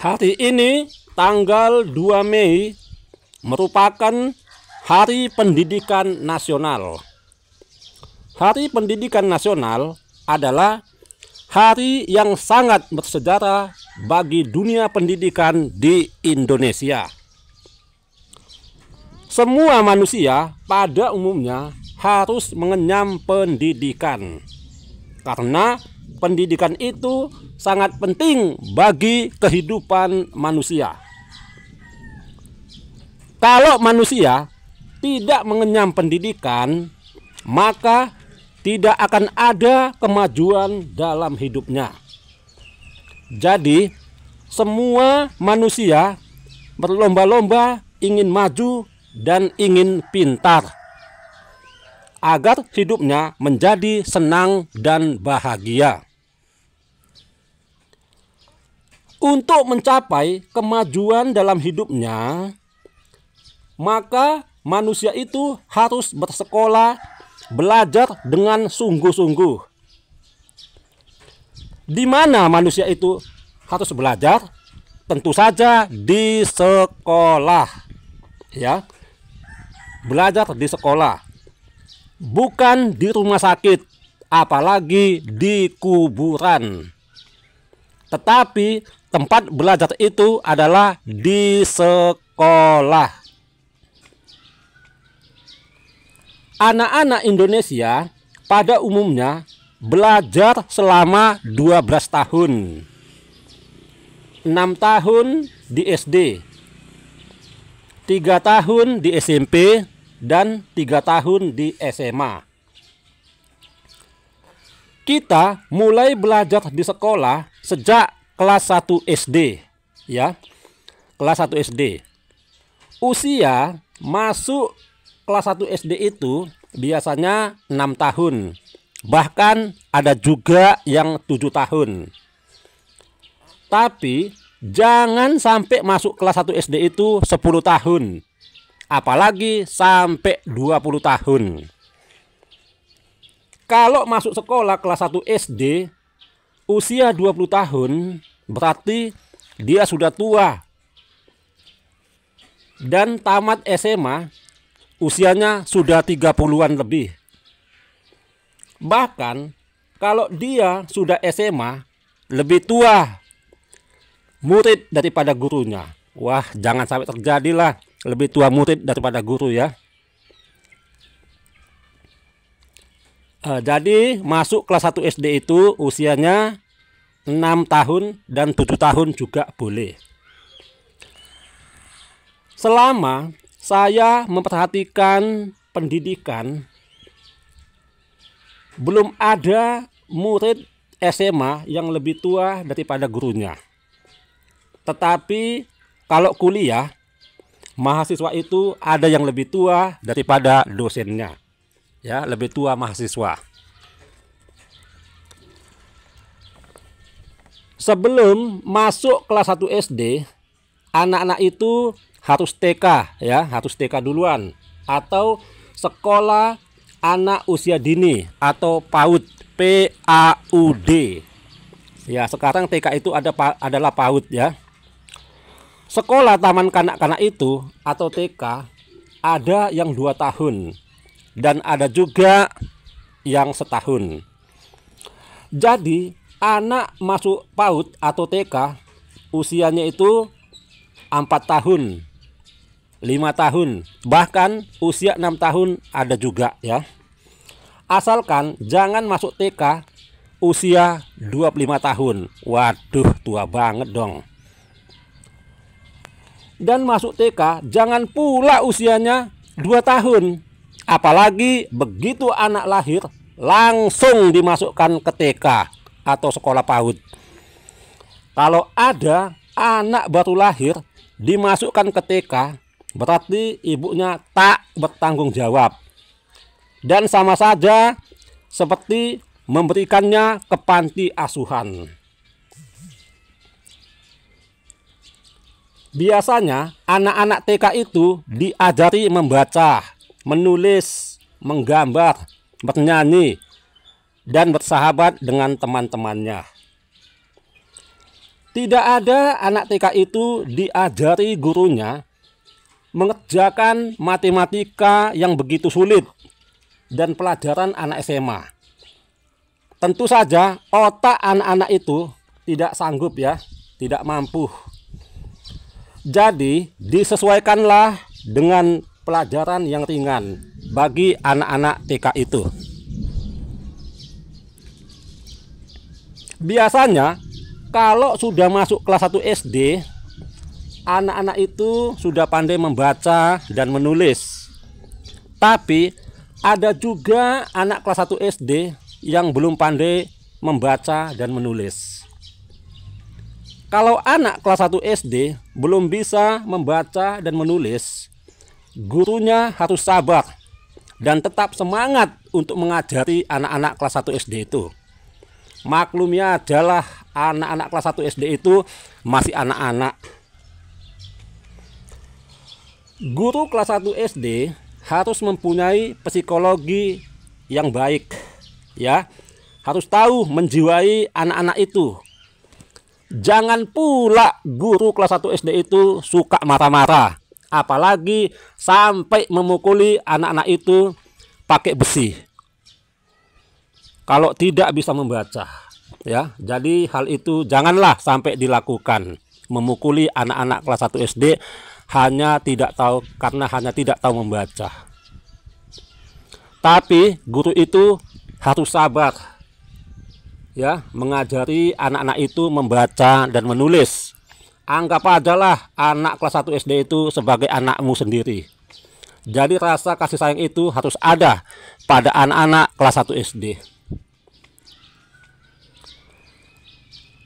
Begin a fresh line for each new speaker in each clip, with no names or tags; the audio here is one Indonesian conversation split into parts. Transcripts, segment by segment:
Hari ini tanggal 2 Mei merupakan Hari Pendidikan Nasional. Hari Pendidikan Nasional adalah hari yang sangat bersejarah bagi dunia pendidikan di Indonesia. Semua manusia pada umumnya harus mengenyam pendidikan. Karena pendidikan itu sangat penting bagi kehidupan manusia. Kalau manusia tidak mengenyam pendidikan, maka tidak akan ada kemajuan dalam hidupnya. Jadi, semua manusia berlomba-lomba ingin maju dan ingin pintar agar hidupnya menjadi senang dan bahagia. Untuk mencapai kemajuan dalam hidupnya, maka manusia itu harus bersekolah, belajar dengan sungguh-sungguh. Di mana manusia itu harus belajar? Tentu saja di sekolah. Ya. Belajar di sekolah. Bukan di rumah sakit, apalagi di kuburan. Tetapi tempat belajar itu adalah di sekolah. Anak-anak Indonesia pada umumnya belajar selama 12 tahun. 6 tahun di SD, 3 tahun di SMP, dan 3 tahun di SMA. Kita mulai belajar di sekolah sejak kelas 1 SD ya. Kelas 1 SD. Usia masuk kelas 1 SD itu biasanya 6 tahun. Bahkan ada juga yang 7 tahun. Tapi jangan sampai masuk kelas 1 SD itu 10 tahun. Apalagi sampai 20 tahun. Kalau masuk sekolah kelas 1 SD usia 20 tahun berarti dia sudah tua. Dan tamat SMA usianya sudah 30-an lebih. Bahkan kalau dia sudah SMA lebih tua murid daripada gurunya. Wah, jangan sampai terjadilah lebih tua murid daripada guru ya. Uh, jadi masuk kelas 1 SD itu usianya 6 tahun dan 7 tahun juga boleh. Selama saya memperhatikan pendidikan belum ada murid SMA yang lebih tua daripada gurunya. Tetapi kalau kuliah mahasiswa itu ada yang lebih tua daripada dosennya ya lebih tua mahasiswa. Sebelum masuk kelas 1 SD, anak-anak itu harus TK ya, harus TK duluan atau sekolah anak usia dini atau PAUD, P Ya, sekarang TK itu ada adalah PAUD ya. Sekolah taman kanak-kanak itu atau TK ada yang dua tahun, dan ada juga yang setahun. Jadi, anak masuk PAUD atau TK usianya itu 4 tahun, 5 tahun, bahkan usia 6 tahun ada juga ya. Asalkan jangan masuk TK usia 25 tahun. Waduh, tua banget dong. Dan masuk TK jangan pula usianya 2 tahun Apalagi begitu anak lahir langsung dimasukkan ke TK atau sekolah PAUD. Kalau ada anak baru lahir dimasukkan ke TK, berarti ibunya tak bertanggung jawab. Dan sama saja seperti memberikannya ke panti asuhan. Biasanya anak-anak TK itu diajari membaca menulis, menggambar, bernyanyi, dan bersahabat dengan teman-temannya. Tidak ada anak TK itu diajari gurunya mengerjakan matematika yang begitu sulit dan pelajaran anak SMA. Tentu saja otak anak-anak itu tidak sanggup ya, tidak mampu. Jadi disesuaikanlah dengan pelajaran yang ringan bagi anak-anak TK itu. Biasanya kalau sudah masuk kelas 1 SD, anak-anak itu sudah pandai membaca dan menulis. Tapi ada juga anak kelas 1 SD yang belum pandai membaca dan menulis. Kalau anak kelas 1 SD belum bisa membaca dan menulis, gurunya harus sabar dan tetap semangat untuk mengajari anak-anak kelas 1 SD itu. Maklumnya adalah anak-anak kelas 1 SD itu masih anak-anak. Guru kelas 1 SD harus mempunyai psikologi yang baik ya. Harus tahu menjiwai anak-anak itu. Jangan pula guru kelas 1 SD itu suka marah-marah apalagi sampai memukuli anak-anak itu pakai besi kalau tidak bisa membaca ya jadi hal itu janganlah sampai dilakukan memukuli anak-anak kelas 1 SD hanya tidak tahu karena hanya tidak tahu membaca tapi guru itu harus sabar ya mengajari anak-anak itu membaca dan menulis Anggap lah anak kelas 1 SD itu sebagai anakmu sendiri. Jadi rasa kasih sayang itu harus ada pada anak-anak kelas 1 SD.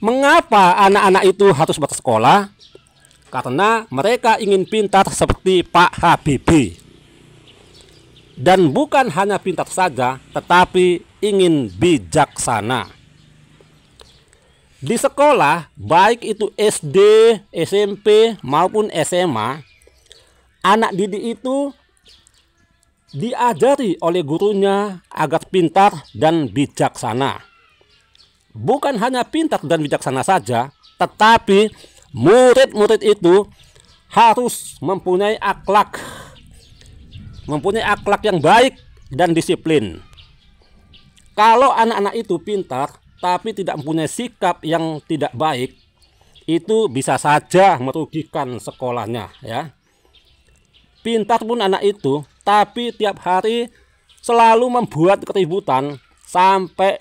Mengapa anak-anak itu harus bersekolah? Karena mereka ingin pintar seperti Pak Habibie. Dan bukan hanya pintar saja, tetapi ingin bijaksana. Di sekolah, baik itu SD, SMP, maupun SMA, anak didik itu diajari oleh gurunya agar pintar dan bijaksana. Bukan hanya pintar dan bijaksana saja, tetapi murid-murid itu harus mempunyai akhlak, mempunyai akhlak yang baik dan disiplin. Kalau anak-anak itu pintar, tapi tidak mempunyai sikap yang tidak baik itu bisa saja merugikan sekolahnya ya pintar pun anak itu tapi tiap hari selalu membuat keributan sampai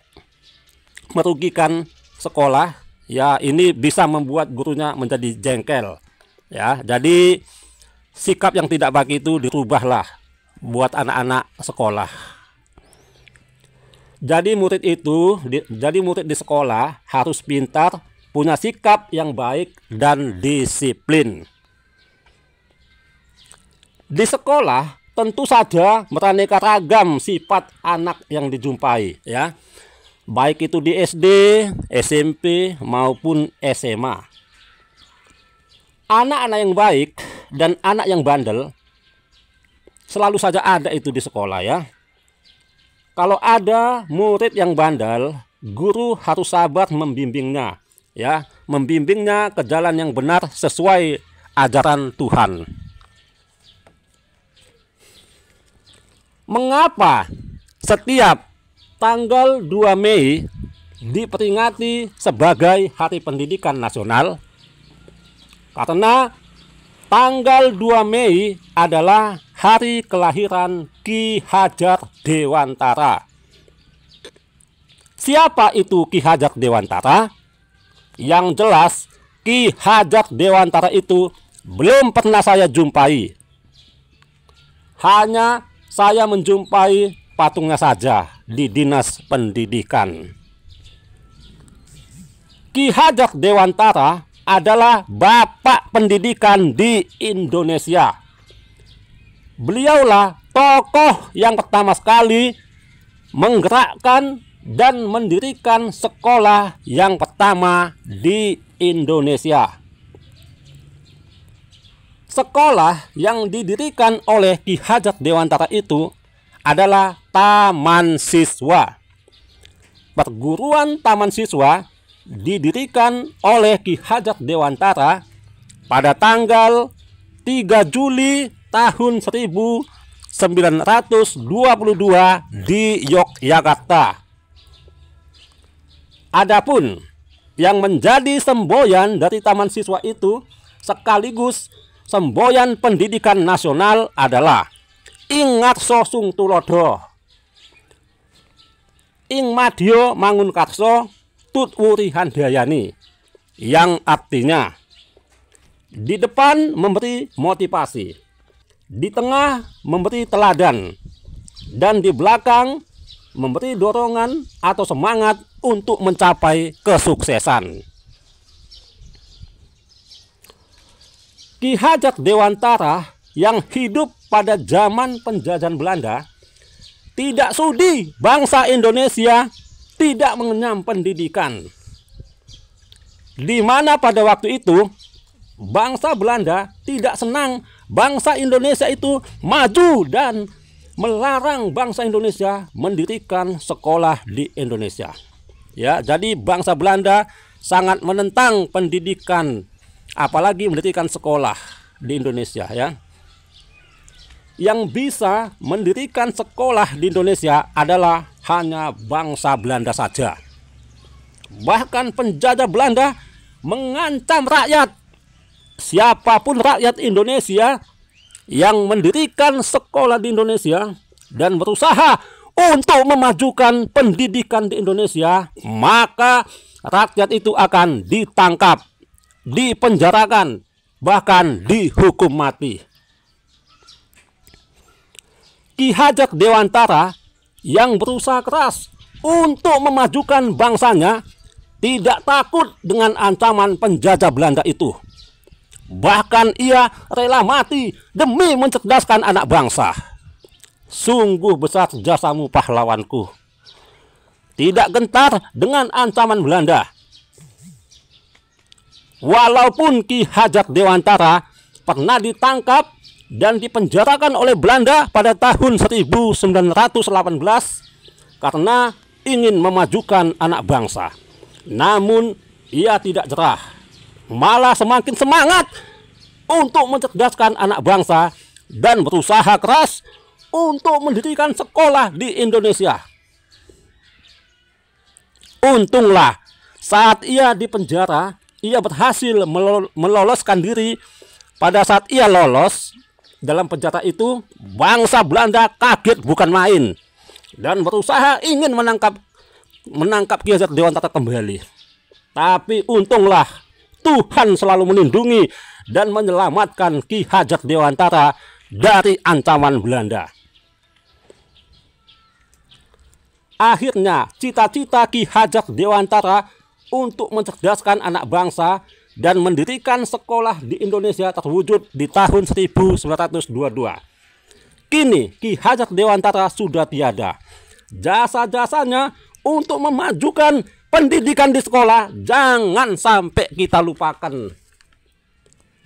merugikan sekolah ya ini bisa membuat gurunya menjadi jengkel ya jadi sikap yang tidak baik itu dirubahlah buat anak-anak sekolah jadi murid itu, di, jadi murid di sekolah harus pintar, punya sikap yang baik dan disiplin. Di sekolah tentu saja beraneka ragam sifat anak yang dijumpai ya. Baik itu di SD, SMP maupun SMA. Anak-anak yang baik dan anak yang bandel selalu saja ada itu di sekolah ya. Kalau ada murid yang bandal, guru harus sabar membimbingnya, ya, membimbingnya ke jalan yang benar sesuai ajaran Tuhan. Mengapa setiap tanggal 2 Mei diperingati sebagai Hari Pendidikan Nasional? Karena tanggal 2 Mei adalah hari kelahiran Ki Hajar Dewantara. Siapa itu Ki Hajar Dewantara? Yang jelas, Ki Hajar Dewantara itu belum pernah saya jumpai. Hanya saya menjumpai patungnya saja di Dinas Pendidikan. Ki Hajar Dewantara adalah bapak pendidikan di Indonesia beliaulah tokoh yang pertama sekali menggerakkan dan mendirikan sekolah yang pertama di Indonesia. Sekolah yang didirikan oleh Ki Hajar Dewantara itu adalah Taman Siswa. Perguruan Taman Siswa didirikan oleh Ki Hajar Dewantara pada tanggal 3 Juli tahun 1922 di Yogyakarta. Adapun yang menjadi semboyan dari taman siswa itu sekaligus semboyan pendidikan nasional adalah Ingat Sosung Tulodo. Ing madio Mangun Karso Tutwuri Handayani yang artinya di depan memberi motivasi di tengah memberi teladan, dan di belakang memberi dorongan atau semangat untuk mencapai kesuksesan. Ki Hajar Dewantara yang hidup pada zaman penjajahan Belanda tidak sudi bangsa Indonesia tidak mengenyam pendidikan. Di mana pada waktu itu bangsa Belanda tidak senang bangsa Indonesia itu maju dan melarang bangsa Indonesia mendirikan sekolah di Indonesia. Ya, jadi bangsa Belanda sangat menentang pendidikan apalagi mendirikan sekolah di Indonesia ya. Yang bisa mendirikan sekolah di Indonesia adalah hanya bangsa Belanda saja. Bahkan penjajah Belanda mengancam rakyat siapapun rakyat Indonesia yang mendirikan sekolah di Indonesia dan berusaha untuk memajukan pendidikan di Indonesia, maka rakyat itu akan ditangkap, dipenjarakan, bahkan dihukum mati. Ki Hajar Dewantara yang berusaha keras untuk memajukan bangsanya tidak takut dengan ancaman penjajah Belanda itu. Bahkan ia rela mati demi mencerdaskan anak bangsa. Sungguh besar jasamu pahlawanku. Tidak gentar dengan ancaman Belanda. Walaupun Ki Hajar Dewantara pernah ditangkap dan dipenjarakan oleh Belanda pada tahun 1918 karena ingin memajukan anak bangsa. Namun ia tidak cerah malah semakin semangat untuk mencerdaskan anak bangsa dan berusaha keras untuk mendirikan sekolah di Indonesia. Untunglah saat ia di penjara, ia berhasil meloloskan diri. Pada saat ia lolos dalam penjara itu, bangsa Belanda kaget bukan main dan berusaha ingin menangkap menangkap Ki Hajar Dewantara kembali. Tapi untunglah Tuhan selalu melindungi dan menyelamatkan Ki Hajar Dewantara dari ancaman Belanda. Akhirnya, cita-cita Ki Hajar Dewantara untuk mencerdaskan anak bangsa dan mendirikan sekolah di Indonesia terwujud di tahun 1922. Kini Ki Hajar Dewantara sudah tiada. Jasa-jasanya untuk memajukan pendidikan di sekolah jangan sampai kita lupakan.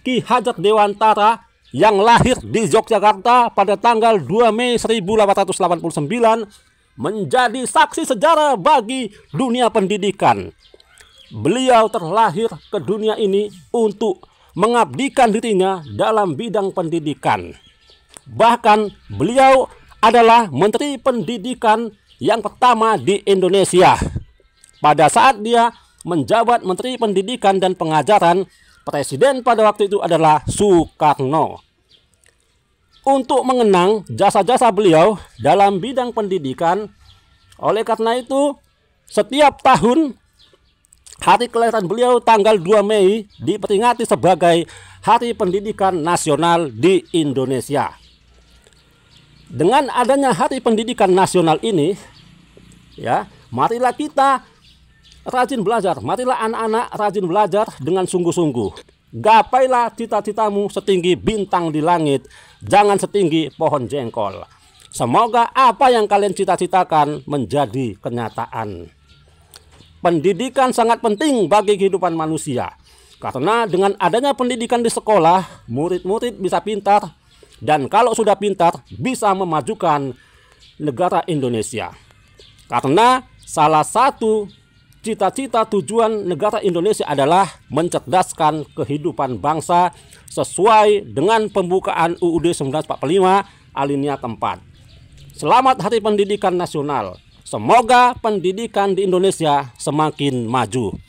Ki Hajat Dewantara yang lahir di Yogyakarta pada tanggal 2 Mei 1889 menjadi saksi sejarah bagi dunia pendidikan. Beliau terlahir ke dunia ini untuk mengabdikan dirinya dalam bidang pendidikan. Bahkan beliau adalah Menteri Pendidikan yang pertama di Indonesia. Pada saat dia menjabat Menteri Pendidikan dan Pengajaran, presiden pada waktu itu adalah Soekarno. Untuk mengenang jasa-jasa beliau dalam bidang pendidikan, oleh karena itu setiap tahun hari kelahiran beliau tanggal 2 Mei diperingati sebagai Hari Pendidikan Nasional di Indonesia. Dengan adanya Hari Pendidikan Nasional ini, ya, marilah kita Rajin belajar, marilah anak-anak rajin belajar dengan sungguh-sungguh. Gapailah cita-citamu setinggi bintang di langit, jangan setinggi pohon jengkol. Semoga apa yang kalian cita-citakan menjadi kenyataan. Pendidikan sangat penting bagi kehidupan manusia. Karena dengan adanya pendidikan di sekolah, murid-murid bisa pintar dan kalau sudah pintar bisa memajukan negara Indonesia. Karena salah satu cita-cita tujuan negara Indonesia adalah mencerdaskan kehidupan bangsa sesuai dengan pembukaan UUD 1945 alinea keempat. Selamat Hari Pendidikan Nasional. Semoga pendidikan di Indonesia semakin maju.